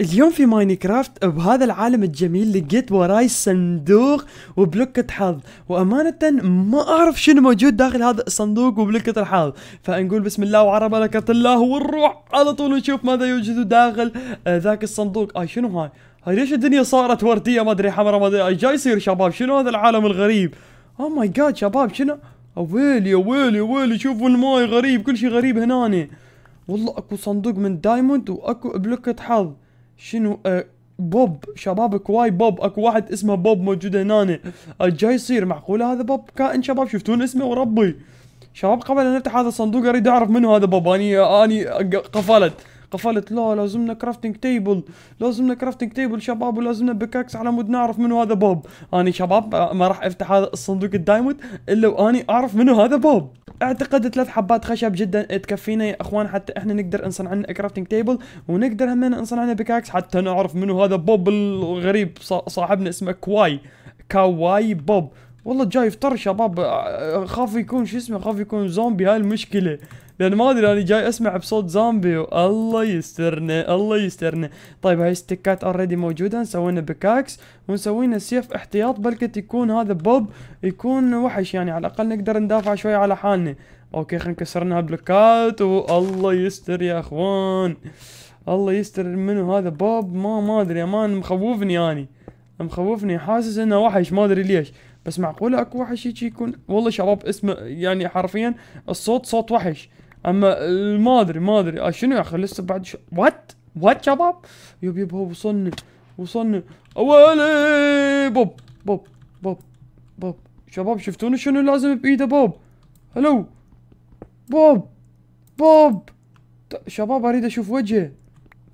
اليوم في ماينكرافت بهذا العالم الجميل لقيت وراي صندوق وبلوكة حظ وأمانة ما أعرف شنو موجود داخل هذا الصندوق وبلوكة الحظ فنقول بسم الله وعرب بركة الله ونروح على طول ونشوف ماذا يوجد داخل آه، ذاك الصندوق آي آه، شنو هاي هاي ليش الدنيا صارت وردية ما أدري حمراء ما أدري آه، جاي يصير شباب شنو هذا العالم الغريب أو ماي جاد شباب شنو ويلي ويلي ويلي شوفوا الماي غريب كل شيء غريب هنا والله اكو صندوق من دايموند واكو بلوكة حظ شنو أه بوب شباب كواي بوب اكو واحد اسمه بوب موجود هنا جاي يصير معقول هذا بوب كائن شباب شفتون اسمه وربي شباب قبل ان نفتح هذا الصندوق اريد اعرف منو هذا بوب اني اني قفلت قفلت لا لازمنا كرافتنج تيبل لازمنا كرافتنج تيبل شباب ولازمنا بكاكس على مود نعرف منو هذا بوب اني شباب ما راح افتح هذا الصندوق الدايموند الا واني اعرف منو هذا بوب اعتقد ثلاث حبات خشب جدا تكفينا يا اخوان حتى احنا نقدر نصنع لنا كرافتنج تيبل ونقدر همنا نصنع لنا بكاكس حتى نعرف منو هذا بوب الغريب صاحبنا اسمه كواي كواي بوب والله جاي يفطر شباب آه، خاف يكون شو اسمه خاف يكون زومبي هاي المشكله لان ما ادري انا جاي اسمع بصوت زامبي الله يسترنا الله يسترنا طيب هاي ستيكات اوريدي موجوده نسوينا بكاكس ونسوينا سيف احتياط بلكت يكون هذا بوب يكون وحش يعني على الاقل نقدر ندافع شوي على حالنا اوكي خلينا نكسر هالبلوكات والله يستر يا اخوان الله يستر منو هذا بوب ما ما ادري امان مخوفني يعني مخوفني حاسس انه وحش ما ادري ليش بس معقوله اكو وحش يجي يكون والله شباب اسمه يعني حرفيا الصوت صوت وحش اما آه، ما ادري ما ادري آه، شنو يا اخي لسه بعد شو وات وات شباب يب يب هو وصلنا وصلنا اولي بوب بوب بوب بوب شباب شفتون شنو لازم بايده بوب هلو بوب بوب شباب اريد اشوف وجهه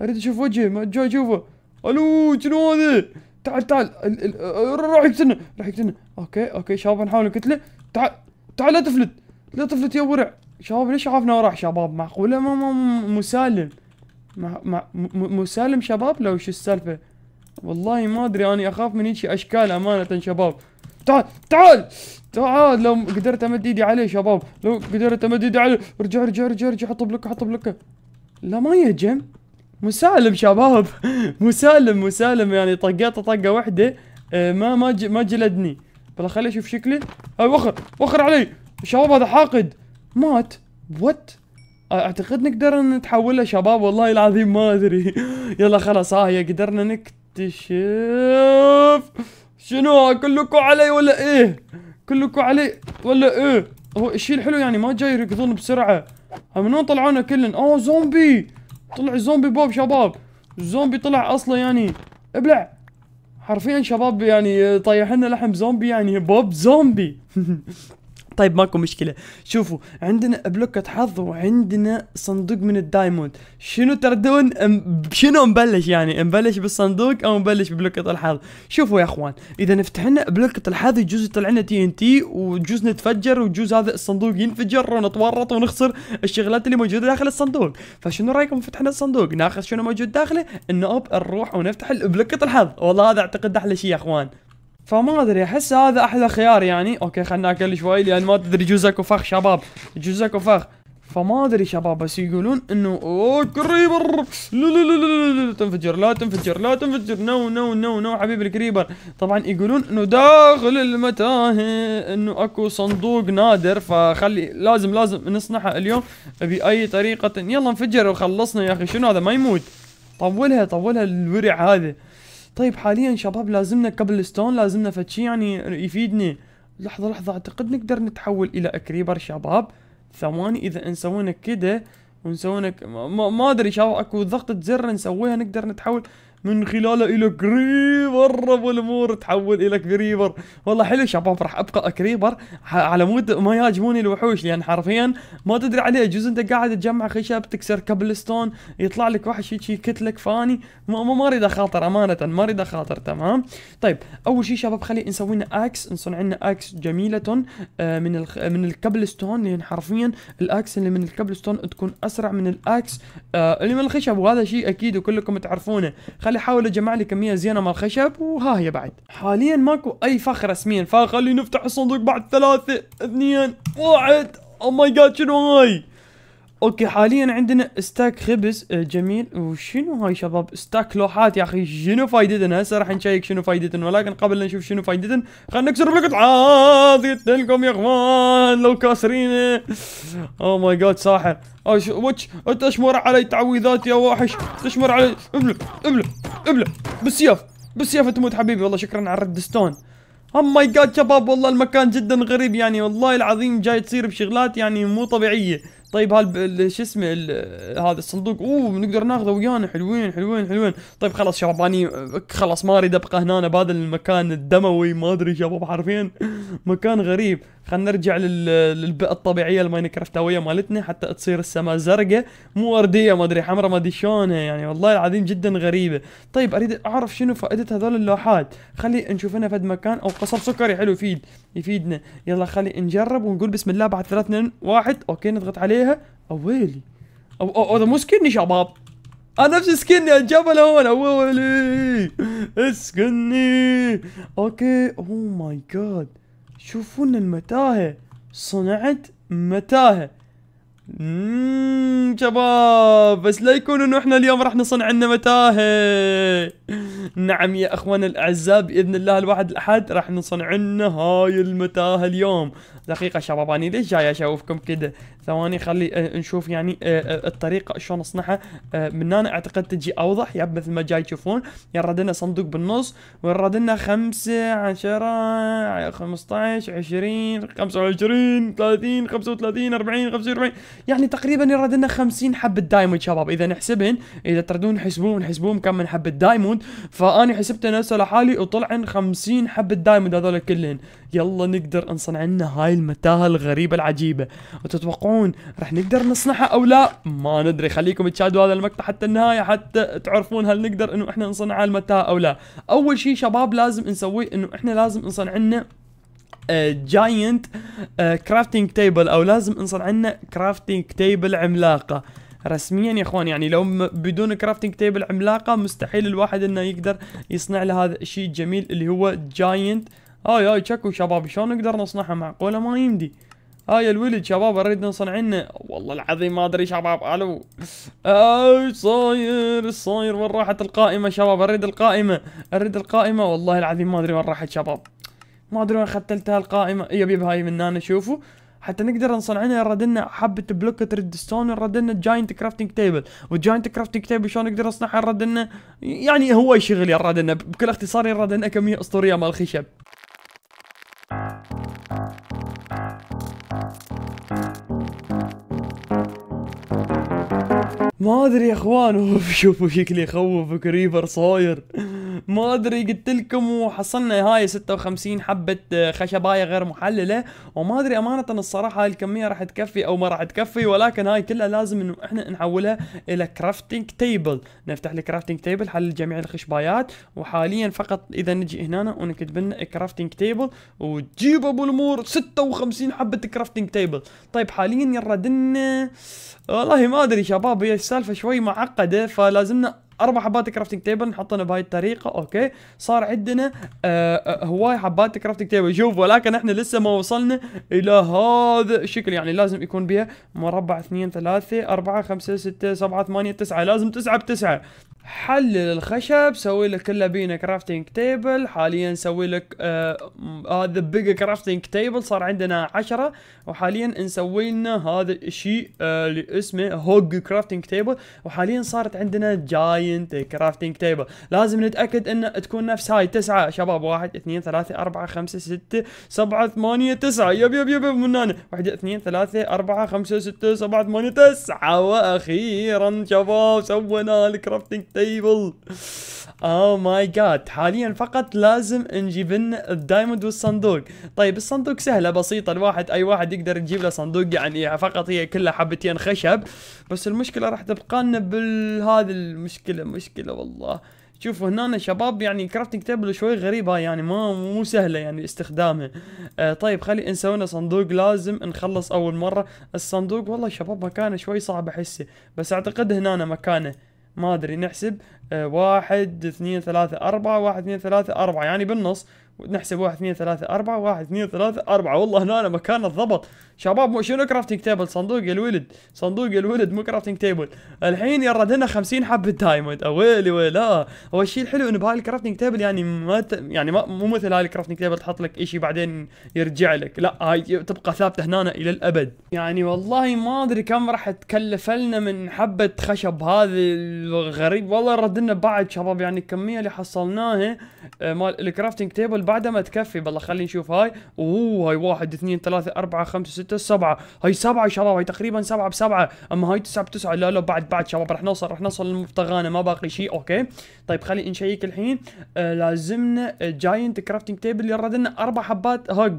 اريد اشوف وجهه ما جاي اشوفه الو شنو هذا تعال تعال آه، روح يقتلنا روح يقتلنا اوكي اوكي شباب نحاول نقتله تعال تعال لا تفلت لا تفلت يا ورع شباب ليش عرفنا وراح شباب معقوله ما ما مسالم ما ما مسالم شباب لو شو السالفه والله ما ادري انا اخاف من هيك اشكال امانه شباب تعال تعال تعال لو قدرت امد ايدي عليه شباب لو قدرت امد ايدي عليه ارجع ارجع ارجع ارجع حط بلوكه حط بلوكه لا ما يهجم مسالم شباب مسالم مسالم يعني طقيته طقه واحده آه، ما ما ما جلدني بلا خليني اشوف شكلي اي وخر وخر علي شباب هذا حاقد مات وات اعتقد نقدر نتحوله شباب والله العظيم ما ادري يلا خلاص ها آه، هي قدرنا نكتشف شنو كلكم علي ولا ايه كلكم علي ولا ايه هو الشيء الحلو يعني ما جاي يركضون بسرعه من وين طلعونا كلن اوه زومبي طلع زومبي بوب شباب زومبي طلع اصلا يعني ابلع حرفيا شباب يعني طيحنا لحم زومبي يعني بوب زومبي طيب ماكو مشكلة شوفوا عندنا بلوكة حظ وعندنا صندوق من الدايموند شنو تردون شنو نبلش يعني نبلش بالصندوق او نبلش ببلوكة الحظ شوفوا يا اخوان اذا فتحنا لنا بلوكة الحظ يجوز يطلع لنا تي ان تي وجوز نتفجر وجوز هذا الصندوق ينفجر ونتورط ونخسر الشغلات اللي موجودة داخل الصندوق فشنو رايكم فتحنا الصندوق ناخذ شنو موجود داخله نوب نروح ونفتح بلوكة الحظ والله هذا اعتقد احلى شيء يا اخوان فما ادري احس هذا احلى خيار يعني اوكي خلنا ناكل شوي لان ما تدري جوزك وفخ شباب جوزك وفخ فما ادري شباب بس يقولون انه اوه كريبر لا لا لا لا لا تنفجر لا تنفجر لا تنفجر نو نو نو نو حبيبي الكريبر طبعا يقولون انه داخل المتاهه انه اكو صندوق نادر فخلي لازم لازم نصنعه اليوم باي طريقه يلا انفجر وخلصنا يا اخي شنو هذا ما يموت طولها طولها الورع هذا طيب حاليا شباب لازمنا كابل ستون لازمنا فتشي يعني يفيدنا لحظة لحظة اعتقد نقدر نتحول الى اكريبر شباب ثواني اذا نسوينا كده ونسوينا ما ادري شباب اكو ضغطة زر نسويها نقدر نتحول من خلاله الى كريبر رب الامور تحول الى كريبر والله حلو شباب راح ابقى كريبر على مود ما يهاجموني الوحوش لان حرفيا ما تدري عليه جزء انت قاعد تجمع خشب تكسر ستون يطلع لك وحش هيك يكتلك فاني ما ما اريد اخاطر امانه ما اريد اخاطر تمام طيب اول شيء شباب خلي نسوي لنا اكس نصنع لنا اكس جميله آه، من من الكبل ستون لان حرفيا الاكس اللي من ستون تكون اسرع من الاكس آه، اللي من الخشب وهذا شيء اكيد وكلكم تعرفونه خلي احاول اجمع لي كميه زينه مال خشب وها هي بعد حاليا ماكو اي فخ رسميا فخلي نفتح الصندوق بعد ثلاثه اثنين واحد او ماي جاد شنو هاي اوكي حاليا عندنا ستاك خبز آه، جميل وشنو هاي شباب ستاك لوحات يا اخي شنو فايدتن هسه راح نشيك شنو فايدتن ولكن قبل لا نشوف شنو فايدتن خلينا نكسر القطعه قلت لكم يا اخوان لو كاسرينه oh او ماي جاد ساحر اش وش تشمر علي تعويذات يا وحش تشمر علي ابلع ابلع ابلع بالسيف بالسيف تموت حبيبي والله شكرا على الريد ستون او ماي جاد شباب والله المكان جدا غريب يعني والله العظيم جاي تصير بشغلات يعني مو طبيعيه طيب هال شو اسمه هذا الصندوق اوه نقدر ناخذه ويانا حلوين حلوين حلوين طيب خلاص شباب اني خلاص ما اريد ابقى هنا بهذا المكان الدموي ما ادري شباب حرفيا مكان غريب خلينا نرجع للبيئه الطبيعيه كرافتاويه مالتنا حتى تصير السماء زرقاء مو ورديه ما ادري حمراء ما ادري شلونها يعني والله العظيم جدا غريبه طيب اريد اعرف شنو فائده هذول اللوحات خلي نشوف هنا فد مكان او قصب سكري حلو يفيد يفيدنا يلا خلي نجرب ونقول بسم الله بعد 3 2 1 اوكي نضغط عليها اويلي او او هذا مو سكني شباب انا نفس سكني الجبل هون اويلي اسكني اوكي اوه ماي جاد شوفون المتاهة صنعت متاهة اممم شباب بس لا يكون انه احنا اليوم راح نصنع لنا متاهة نعم يا اخوان الاعزاء باذن الله الواحد الاحد راح نصنع لنا هاي المتاهة اليوم دقيقة شباب اني ليش جاي اشوفكم كده ثواني خلي آه، نشوف يعني آه، آه، الطريقه شلون نصنعها من هنا اعتقد تجي اوضح يا مثل ما جاي تشوفون يرد لنا صندوق بالنص ويرد لنا 5 10 15 20 25 30 35 40 45 يعني تقريبا يرد لنا 50 حبه دايموند شباب اذا نحسبهن اذا تردون تحسبون حسبوهم كم من حبه دايموند فاني حسبت نفسه لحالي وطلعن 50 حبه دايموند هذول كلهن يلا نقدر نصنع لنا هاي المتاهه الغريبه العجيبه وتتوقعون راح نقدر نصنعها او لا ما ندري خليكم تشاهدوا هذا المقطع حتى النهايه حتى تعرفون هل نقدر انه احنا نصنع المتاهه او لا اول شيء شباب لازم نسويه انه احنا لازم نصنع لنا جاينت كرافتنج تيبل او لازم نصنع لنا كرافتنج تيبل عملاقه رسميا يا اخوان يعني لو بدون كرافتنج تيبل عملاقه مستحيل الواحد انه يقدر يصنع له هذا الشيء الجميل اللي هو جاينت هاي هاي تشكوا شباب شلون نقدر نصنعها معقوله ما يمدي هاي الولد شباب اريد نصنع لنا والله العظيم ما ادري شباب الو ايش صاير صاير وين راحت القائمه شباب اريد القائمه اريد القائمه والله العظيم ما ادري وين راحت شباب ما ادري وين ختلتها القائمه يبي هاي من هنا شوفوا حتى نقدر نصنع لنا ردنا لنا حبه بلوك ريد ستون ردنا لنا جاينت كرافتنج تيبل والجاينت كرافتنج تيبل شلون نقدر نصنعها ردنا لنا يعني هو شغل يرد لنا بكل اختصار يرد لنا كميه اسطوريه مال خشب ما ادري يا اخوان شوفوا شكلي يخوفك ريبر صاير ما ادري قلت لكم وحصلنا هاي 56 حبه آه، خشبايه غير محلله وما ادري امانه الصراحه هاي الكميه راح تكفي او ما راح تكفي ولكن هاي كلها لازم انه احنا نحولها الى كرافتنج تيبل نفتح الكرافتنج تيبل حل جميع الخشبايات وحاليا فقط اذا نجي هنا ونكتب لنا كرافتنج تيبل وتجيب ابو الامور 56 حبه كرافتنج تيبل طيب حاليا يردنا والله ما ادري شباب هي السالفه شوي معقده فلازمنا اربع حبات كرافتنج تيبل نحطهم بهاي الطريقه اوكي صار عندنا آه, آه، هواي حبات كرافتنج تيبل شوف ولكن احنا لسه ما وصلنا الى هذا الشكل يعني لازم يكون بها مربع اثنين ثلاثة أربعة خمسة ستة سبعة ثمانية تسعة لازم تسعة بتسعة حلل الخشب سوي لك كله بينا كرافتنج تيبل حاليا سوي لك آه، هذا بيج كرافتنج تيبل صار عندنا عشرة وحاليا نسوي لنا هذا الشيء اللي آه اسمه هوج كرافتنج تيبل وحاليا صارت عندنا جاينت كرافتنج تيبل لازم نتاكد ان تكون نفس هاي تسعة شباب واحد اثنين ثلاثة أربعة خمسة ستة سبعة ثمانية تسعة يب يب يب من هنا واحدة اثنين ثلاثة أربعة خمسة ستة سبعة ثمانية تسعة واخيرا شباب سوينا الكرافتنج ستيبل اوه ماي جاد حاليا فقط لازم نجيب لنا الدايموند والصندوق طيب الصندوق سهله بسيطه الواحد اي واحد يقدر يجيب له صندوق يعني فقط هي كلها حبتين خشب بس المشكله راح تبقى لنا بالهذا المشكله مشكله والله شوفوا هنا شباب يعني كرافتنج تيبل شوي غريبة يعني ما مو سهلة يعني استخدامها آه طيب خلي نسوي لنا صندوق لازم نخلص اول مرة الصندوق والله شباب مكانه شوي صعب احسه بس اعتقد هنا مكانه ما ادري نحسب آه، واحد اثنين ثلاثة أربعة واحد اثنين ثلاثة أربعة يعني بالنص نحسب 1 2 3 4 1 2 3 4 والله هنا أنا مكان الضبط شباب شنو كرافتنج تيبل صندوق الولد صندوق الولد مو كرافتنج تيبل الحين يرد لنا 50 حبه دايموند ويلي ويلا هو الشيء الحلو انه بهاي الكرافتنج تيبل يعني ما ت... يعني ما مو مثل هاي الكرافتنج تيبل تحط لك شيء بعدين يرجع لك لا هاي تبقى ثابته هنا الى الابد يعني والله ما ادري كم راح تكلف لنا من حبه خشب هذه الغريب والله رد لنا بعد شباب يعني الكميه اللي حصلناها آه، مال الكرافتنج تيبل بعدها ما تكفي بالله خلينا نشوف هاي اوه هاي واحد اثنين ثلاثة أربعة خمسة ستة سبعة هاي سبعة شباب هاي تقريبا سبعة بسبعة أما هاي تسعة بتسعة لا لا بعد بعد شباب رح نوصل رح نوصل للمبتغانة ما باقي شيء اوكي طيب خلينا نشيك الحين آه لازمنا جاينت كرافتنج تيبل يرد لنا أربع حبات هق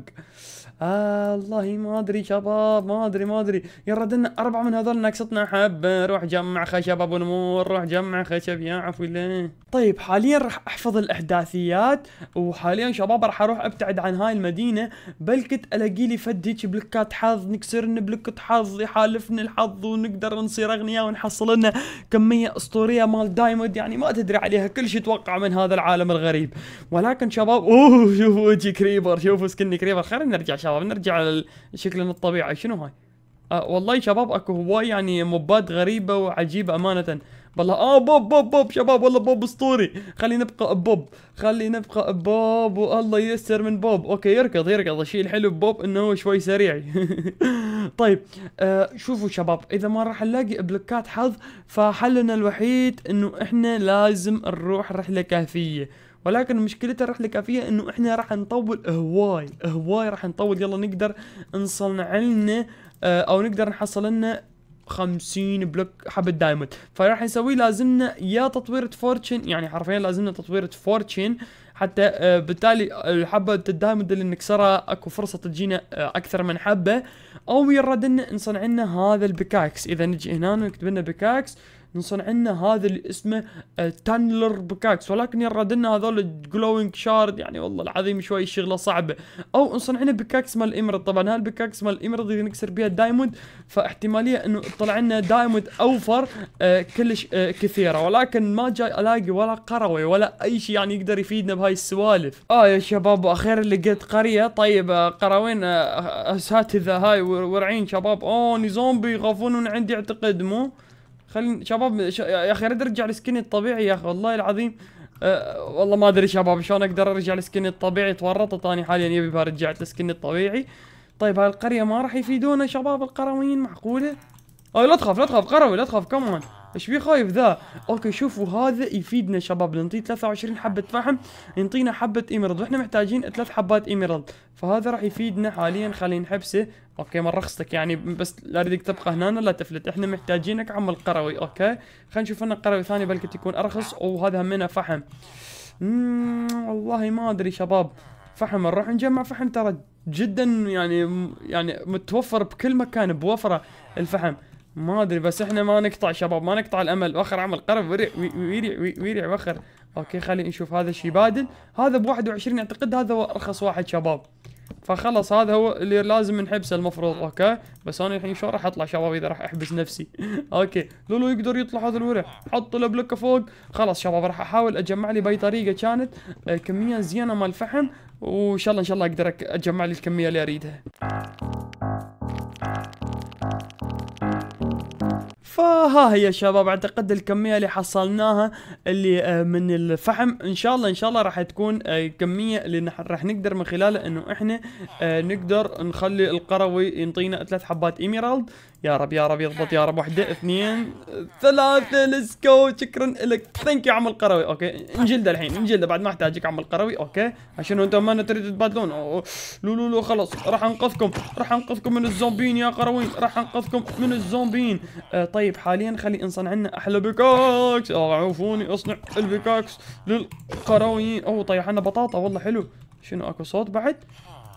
آه الله ما ادري شباب ما ادري ما ادري يا ردنا اربعه من هذول ناقصتنا حبه روح جمع خشب ابو نمور روح جمع خشب يا عفو ليه طيب حاليا راح احفظ الاحداثيات وحاليا شباب راح اروح ابتعد عن هاي المدينه بلكت الاقي لي فد هيك بلوكات حظ نكسر بلوكة حظ يحالفني الحظ ونقدر نصير اغنياء ونحصل لنا كميه اسطوريه مال دايمود يعني ما تدري عليها كل شيء توقع من هذا العالم الغريب ولكن شباب اوه شوفوا كريبر شوفوا سكني كريبر خلينا نرجع شباب نرجع للشكل شكلنا الطبيعي شنو هاي أه والله شباب اكو هواي يعني موبات غريبه وعجيبه امانه بالله اه بوب بوب بوب شباب والله بوب اسطوري خلينا نبقى بوب خلينا نبقى بوب والله ييسر من بوب اوكي يركض يركض الشيء الحلو ببوب انه هو شوي سريع طيب آه شوفوا شباب اذا ما راح نلاقي بلوكات حظ فحلنا الوحيد انه احنا لازم نروح رحله كهفيه ولكن مشكلته راح لك فيها انه احنا راح نطول هواي هواي راح نطول يلا نقدر نصنع لنا آه، او نقدر نحصل لنا 50 بلوك حبة دايموند فراح نسوي لازمنا يا تطوير فورتشن يعني حرفيا لازمنا تطوير فورتشن حتى آه، بالتالي الحبة الدايموند اللي نكسرها اكو فرصة تجينا آه، اكثر من حبة او لنا نصنع لنا هذا البكاكس اذا نجي هنا ونكتب لنا بكاكس نصنع لنا هذا اللي اسمه تانلر آه، بكاكس ولكن يرد لنا هذول جلوينج شارد يعني والله العظيم شوي شغله صعبه او نصنع لنا بكاكس مال الامرض طبعا هالبكاكس مال الامرض اللي نكسر بها دايموند فاحتماليه انه طلع لنا دايموند اوفر آه كلش آه كثيره ولكن ما جاي الاقي ولا قروي ولا اي شيء يعني يقدر يفيدنا بهاي السوالف اه يا شباب واخيرا لقيت قريه طيب آه، قراوين اساتذه آه، هاي ورعين شباب اوه زومبي يخافون من عندي اعتقد مو خلينا شباب ش... يا اخي اريد ارجع لسكني الطبيعي يا اخي والله العظيم أه والله ما ادري شباب شلون اقدر ارجع لسكني الطبيعي تورطت انا حاليا يبي رجعت لسكني الطبيعي طيب هاي القريه ما راح يفيدونا شباب القرويين معقوله؟ اوه لا تخاف لا تخاف قروي لا تخاف كمان ايش بي خايف ذا؟ اوكي شوفوا هذا يفيدنا شباب نعطيه 23 حبة فحم ينطينا حبة ايميرالد واحنا محتاجين ثلاث حبات ايميرالد فهذا راح يفيدنا حاليا خلينا نحبسه اوكي من رخصتك يعني بس لا اريدك تبقى هنا لا تفلت احنا محتاجينك عم القروي اوكي خلينا نشوف لنا قروي ثاني بلكي تكون ارخص وهذا همنا فحم اممم والله ما ادري شباب فحم نروح نجمع فحم ترى جدا يعني يعني متوفر بكل مكان بوفره الفحم ما ادري بس احنا ما نقطع شباب ما نقطع الامل واخر عمل قرب ويريع ويريع ويريع واخر اوكي خلينا نشوف هذا الشيء بادل هذا ب 21 اعتقد هذا ارخص واحد شباب فخلص هذا هو اللي لازم نحبسه المفروض اوكي بس انا الحين شلون راح اطلع شباب اذا راح احبس نفسي اوكي لولو يقدر يطلع هذا الورع حط له بلوكه فوق خلاص شباب راح احاول اجمع لي باي طريقه كانت آه، كميه زينه مال فحم وان شاء الله ان شاء الله اقدر اجمع لي الكميه اللي اريدها فها هي شباب اعتقد الكميه اللي حصلناها اللي آه، من الفحم ان شاء الله ان شاء الله راح تكون آه، كميه اللي راح نقدر من خلالها انه احنا آه، نقدر نخلي القروي ينطينا ثلاث حبات ايميرالد يا رب يا رب يضبط يا رب واحدة اثنين ثلاثه ليتس جو شكرا لك ثانك يو عم القروي اوكي انجلده الحين انجلده بعد ما احتاجك عم القروي اوكي عشان انتم ما تريدوا تبادلون لو لو لو خلاص راح انقذكم راح انقذكم من الزومبين يا قرويين راح انقذكم من الزومبين آه طيب حاليا خلي انصنع لنا احلى بيكاكس عوفوني آه، عفوني اصنع البيكاكس للقرويين اوه طيحنا بطاطا والله حلو شنو اكو صوت بعد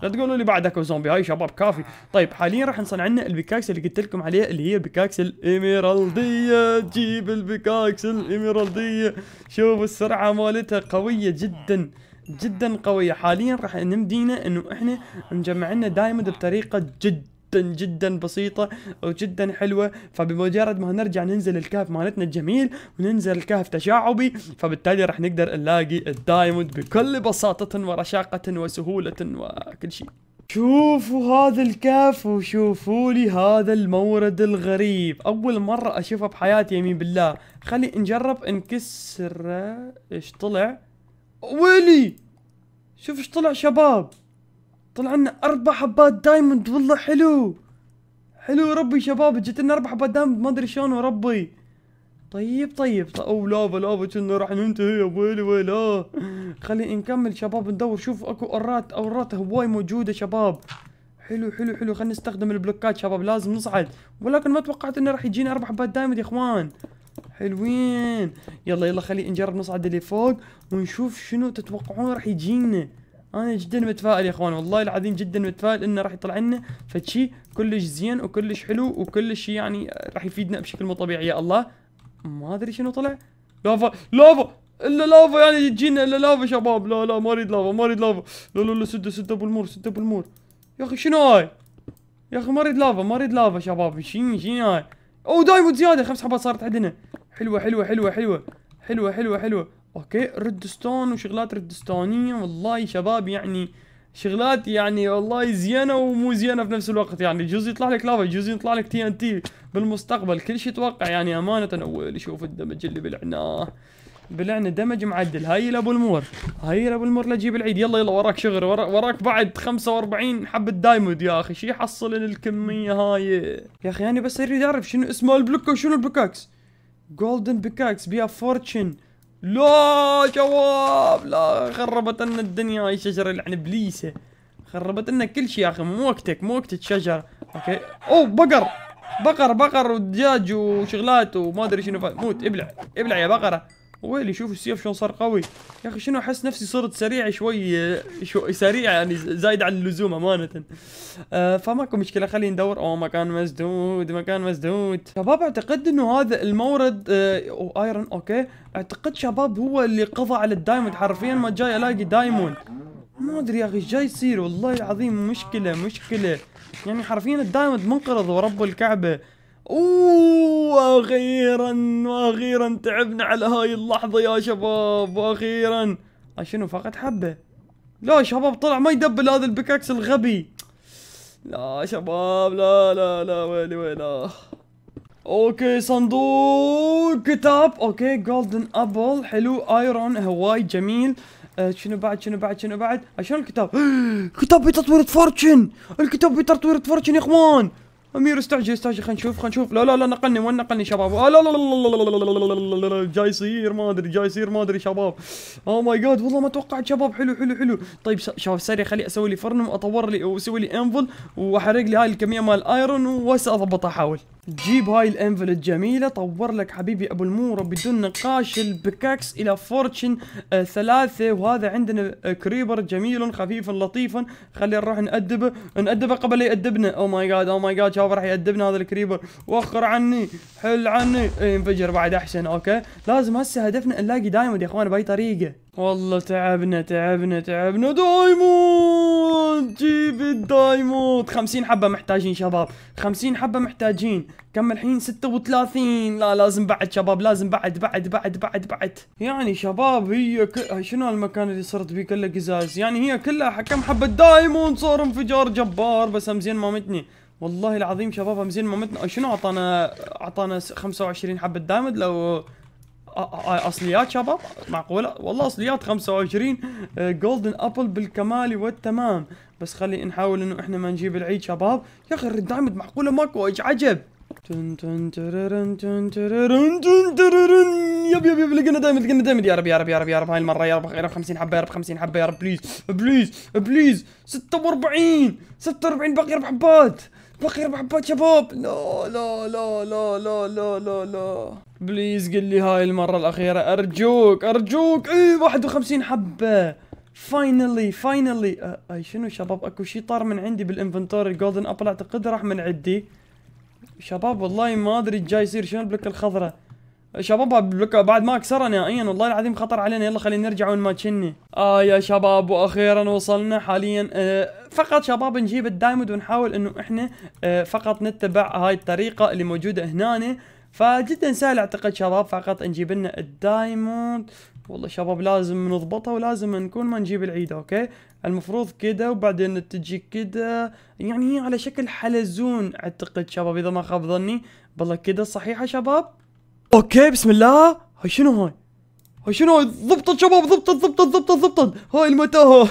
لا تقولوا لي بعد اكو زومبي هاي شباب كافي طيب حاليا راح نصنع لنا البكاكس اللي قلت لكم عليها اللي هي البيكاكس الايميرالديه جيب البكاكس الايميرالديه شوف السرعه مالتها قويه جدا جدا قويه حاليا راح نمدينا انه احنا نجمع لنا دايموند بطريقه جدا جدا جدا بسيطه وجدا حلوه فبمجرد ما نرجع ننزل الكهف مالتنا الجميل وننزل الكهف تشعبي فبالتالي راح نقدر نلاقي الدايموند بكل بساطه ورشاقه وسهوله وكل شيء شوفوا هذا الكهف وشوفوا لي هذا المورد الغريب اول مرة اشوفه بحياتي يمين بالله خلي نجرب نكسره ايش طلع ويلي شوف ايش طلع شباب طلع لنا اربع حبات دايموند والله حلو حلو ربي شباب جت لنا اربع حبات دايموند ما ادري شلون ربي طيب طيب, طيب. او لافا لافا كنا راح ننتهي يا ويلي ويلا خلي نكمل شباب ندور شوف اكو اورات اورات هواي موجوده شباب حلو حلو حلو خلينا نستخدم البلوكات شباب لازم نصعد ولكن ما توقعت انه راح يجينا اربع حبات دايموند يا اخوان حلوين يلا يلا خلي نجرب نصعد اللي فوق ونشوف شنو تتوقعون راح يجينا انا جدا متفائل يا اخوان والله العظيم جدا متفائل انه راح يطلع لنا فشي كلش زين وكلش حلو وكلش يعني راح يفيدنا بشكل مو طبيعي يا الله ما ادري شنو طلع لافا لافا الا لافا يعني تجينا الا لافا شباب لا لا ما اريد لافا ما اريد لافا لا لا لا سده سده بالمور سده بالمور يا اخي شنو هاي يا اخي ما اريد لافا ما اريد لافا شباب شنو شنو هاي او دايموند زياده خمس حبات صارت عندنا حلوه حلوه حلوه حلوه حلوه حلوه حلوه اوكي ستون وشغلات ستونيه والله شباب يعني شغلات يعني والله زينه ومو زينه في نفس الوقت يعني جزء يطلع لك لافا جزء يطلع لك تي ان تي بالمستقبل كل شيء توقع يعني امانه اول شوف الدمج اللي بلعناه بلعنا دمج معدل هاي لابو المور هاي لابو المور لجيب العيد يلا يلا وراك شغل وراك بعد 45 حبه دايمود يا اخي شي يحصل الكميه هاي يا اخي انا يعني بس اريد اعرف شنو اسمه البلوك وشنو البكاكس جولدن بكاكس بيها فورتشن لا شباب لا خربت لنا الدنيا هاي الشجره يعني ابليسه خربت لنا كل شيء يا اخي مو وقتك مو وقت الشجر اوكي او بقر بقر بقر ودجاج وشغلات وما ادري شنو موت ابلع ابلع يا بقره ويلي شوف السيف شلون صار قوي يا اخي شنو احس نفسي صرت سريع شوي شوي سريع يعني زايد عن اللزوم امانه أه فماكو مشكله خلينا ندور اوه مكان مسدود مكان مسدود شباب اعتقد انه هذا المورد أه ايرون اوكي اعتقد شباب هو اللي قضى على الدايموند حرفيا ما جاي الاقي دايموند ما ادري يا اخي ايش جاي يصير والله العظيم مشكله مشكله يعني حرفيا الدايموند منقرض ورب الكعبه اوه اخيرا واخيرا تعبنا على هاي اللحظة يا شباب واخيرا آه، شنو فقط حبة لا شباب طلع ما يدبل هذا البكاكس الغبي لا شباب لا لا لا ويلي ويلا اوكي صندوق كتاب اوكي جولدن ابل حلو ايرون هواي جميل آه شنو بعد شنو بعد شنو بعد عشان آه، الكتاب كتاب بتطوير فورتشن الكتاب بتطوير فورتشن يا اخوان امير استعجل استعجل خلينا نشوف خلينا نشوف لا لا لا نقلني وين نقلني شباب لا لا لا لا لا لا لا لا لا لا لا لا لا جاي يصير ما ادري جاي يصير ما ادري شباب او ماي جاد والله ما توقعت شباب حلو حلو حلو طيب شباب سريع خلي اسوي لي فرن واطور لي واسوي لي انفل واحرق لي هاي الكميه مال ايرون وهسه اضبطها احاول جيب هاي الانفل الجميلة طور لك حبيبي ابو المورة بدون نقاش البكاكس الى فورتشن آه ثلاثة وهذا عندنا آه كريبر جميل خفيف لطيف خلينا نروح نأدبه نأدبه قبل يأدبنا او ماي جاد او ماي جاد شوف راح يأدبنا هذا الكريبر وخر عني حل عني ينفجر إيه، بعد احسن اوكي لازم هسه هدفنا نلاقي دايموند يا اخوان باي طريقة والله تعبنا تعبنا تعبنا دايموند جيب الدايموند 50 حبة محتاجين شباب 50 حبة محتاجين كم الحين 36 لا لازم بعد شباب لازم بعد بعد بعد بعد بعد يعني شباب هي ك... شنو المكان اللي صرت بيه كله قزاز يعني هي كلها كم حبة دايموند صار انفجار جبار بس امزين ما متني والله العظيم شباب امزين ما متني شنو اعطانا اعطانا 25 حبة دايموند لو اصليات شباب معقوله والله اصليات 25 جولدن ابل بالكمال والتمام بس خلي نحاول انه احنا ما نجيب العيد شباب يا اخي الريد دايموند معقوله ماكو ايش عجب تن تن تررن تن تررن تن تررن يب يب يب لقينا دايما لقينا دايما يا رب يا رب يا رب يا رب هاي المره يا رب يا رب 50 حبه يا رب 50 حبه يا رب بليز بليز بليز 46 46 باقي اربع حبات باقي ربع حبات شباب لا لا لا لا لا لا لا لا بليز قل لي هاي المرة الأخيرة أرجوك أرجوك إي 51 حبة فاينلي فاينلي أي شنو شباب أكو شي طار من عندي بالإنفنتوري الجولدن أبل أعتقد راح من عندي شباب والله ما أدري الجاي يصير شنو البلوكة الخضراء شباب بعد ما كسرها نهائيا والله العظيم خطر علينا يلا خلينا نرجع وين ما كنا آه يا شباب وأخيرا وصلنا حاليا آه فقط شباب نجيب الدايموند ونحاول انه احنا آه، فقط نتبع هاي الطريقه اللي موجوده هنا فجدا سهل اعتقد شباب فقط نجيب لنا الدايموند والله شباب لازم نضبطها ولازم نكون ما نجيب العيد اوكي المفروض كده وبعدين تجي كده يعني هي على شكل حلزون اعتقد شباب اذا ما خاب ظني بالله كده صحيحه شباب اوكي بسم الله هاي شنو هاي شنو ضبطت شباب ضبطت ضبطت ضبطت ضبطت هاي المتاهة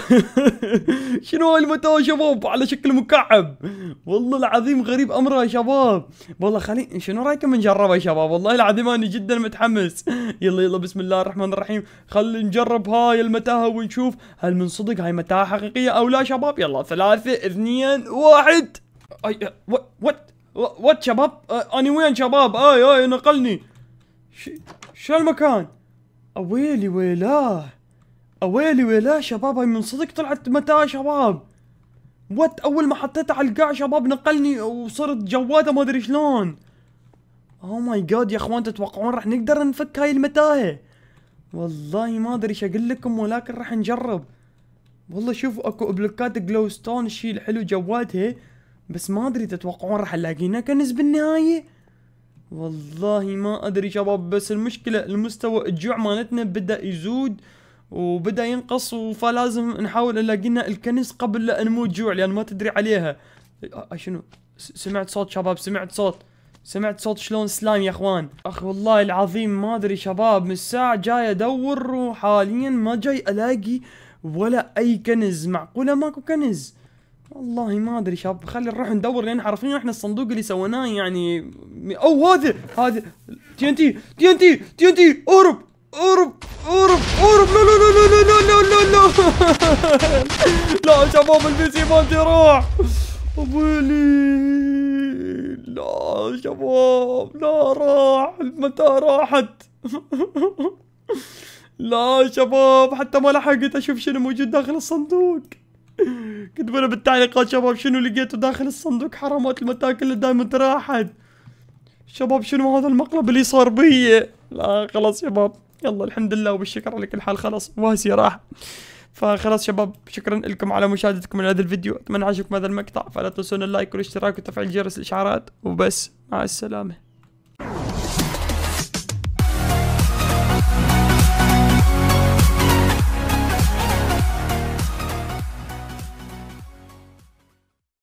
شنو هاي المتاهة شباب على شكل مكعب والله العظيم غريب امرها يا شباب والله خلي شنو رايكم نجربها يا شباب والله العظيم انا جدا متحمس يلا يلا بسم الله الرحمن الرحيم خلي نجرب هاي المتاهة ونشوف هل من صدق هاي متاهة حقيقية او لا شباب يلا ثلاثة اثنين واحد اي وات وات شباب اني وين شباب اي اي نقلني شو المكان أويلي ويلاه أويلي ويلاه شباب هاي من صدق طلعت متاهة شباب وات اول ما حطيتها على القاع شباب نقلني وصرت جواده ما ادري شلون او ماي جاد يا اخوان تتوقعون راح نقدر نفك هاي المتاهه والله ما ادري اقول لكم ولكن راح نجرب والله شوفوا اكو بلوكات جلوستون الشيء الحلو جواتها بس ما ادري تتوقعون راح نلاقينا كنز بالنهايه والله ما ادري شباب بس المشكله المستوى الجوع مالتنا بدا يزود وبدا ينقص فلازم نحاول نلاقي لنا الكنز قبل لا نموت جوع لان ما تدري عليها شنو سمعت صوت شباب سمعت صوت سمعت صوت شلون سلايم يا اخوان اخ والله العظيم ما ادري شباب من الساعه جاي ادور وحاليا ما جاي الاقي ولا اي كنز معقوله ماكو كنز والله ما ادري شاب خلي نروح ندور لان عارفين احنا الصندوق اللي سويناه يعني او هذا هذا تي ان تي تي ان تي تي ان تي اهرب اهرب اهرب اهرب لا لا لا لا لا لا لا لا لا لا شباب البي سي ما راح ويلي لا شباب لا راح متى راحت لا شباب حتى ما لحقت اشوف شنو موجود داخل الصندوق كتبوا لنا بالتعليقات شباب شنو لقيتوا داخل الصندوق حرامات المتاكل اللي دايما تراحت شباب شنو هذا المقلب اللي صار بي لا خلاص شباب يلا الحمد لله وبالشكر على كل حال خلاص واسي راح فخلاص شباب شكرا لكم على مشاهدتكم لهذا الفيديو اتمنى عجبكم هذا المقطع فلا تنسون اللايك والاشتراك وتفعيل جرس الاشعارات وبس مع السلامه